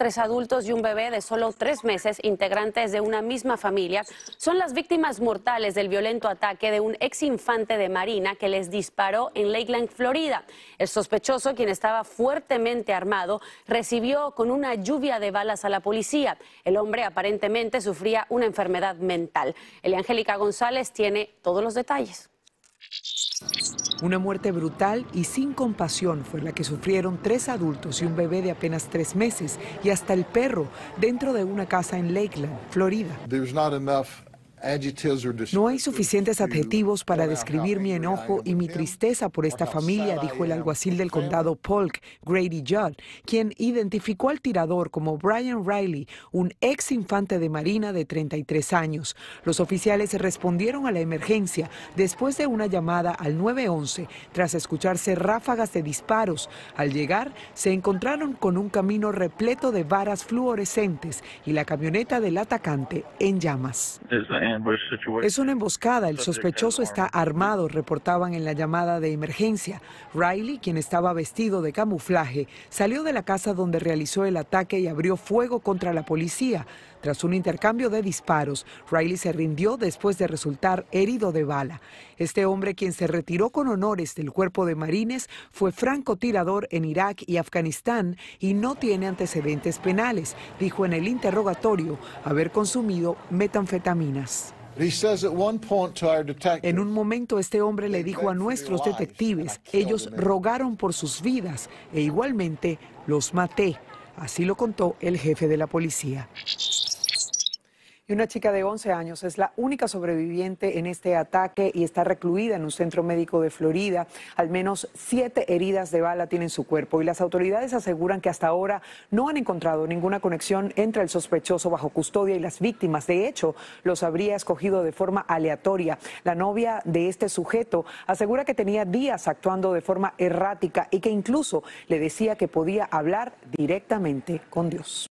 tres adultos y un bebé de solo tres meses, integrantes de una misma familia, son las víctimas mortales del violento ataque de un ex infante de Marina que les disparó en Lakeland, Florida. El sospechoso, quien estaba fuertemente armado, recibió con una lluvia de balas a la policía. El hombre aparentemente sufría una enfermedad mental. Angélica González tiene todos los detalles. Una muerte brutal y sin compasión fue la que sufrieron tres adultos y un bebé de apenas tres meses y hasta el perro dentro de una casa en Lakeland, Florida. No hay suficientes adjetivos para describir mi enojo y mi tristeza por esta familia, dijo el alguacil del condado Polk, Grady Judd, quien identificó al tirador como Brian Riley, un ex infante de Marina de 33 años. Los oficiales respondieron a la emergencia después de una llamada al 911 tras escucharse ráfagas de disparos. Al llegar, se encontraron con un camino repleto de varas fluorescentes y la camioneta del atacante en llamas. Es una emboscada, el sospechoso está armado, reportaban en la llamada de emergencia. Riley, quien estaba vestido de camuflaje, salió de la casa donde realizó el ataque y abrió fuego contra la policía. Tras un intercambio de disparos, Riley se rindió después de resultar herido de bala. Este hombre, quien se retiró con honores del cuerpo de marines, fue francotirador en Irak y Afganistán y no tiene antecedentes penales, dijo en el interrogatorio haber consumido metanfetaminas. En un momento este hombre le dijo a nuestros detectives, ellos rogaron por sus vidas e igualmente los maté. Así lo contó el jefe de la policía y una chica de 11 años es la única sobreviviente en este ataque y está recluida en un centro médico de Florida. Al menos siete heridas de bala tienen su cuerpo y las autoridades aseguran que hasta ahora no han encontrado ninguna conexión entre el sospechoso bajo custodia y las víctimas. De hecho, los habría escogido de forma aleatoria. La novia de este sujeto asegura que tenía días actuando de forma errática y que incluso le decía que podía hablar directamente con Dios.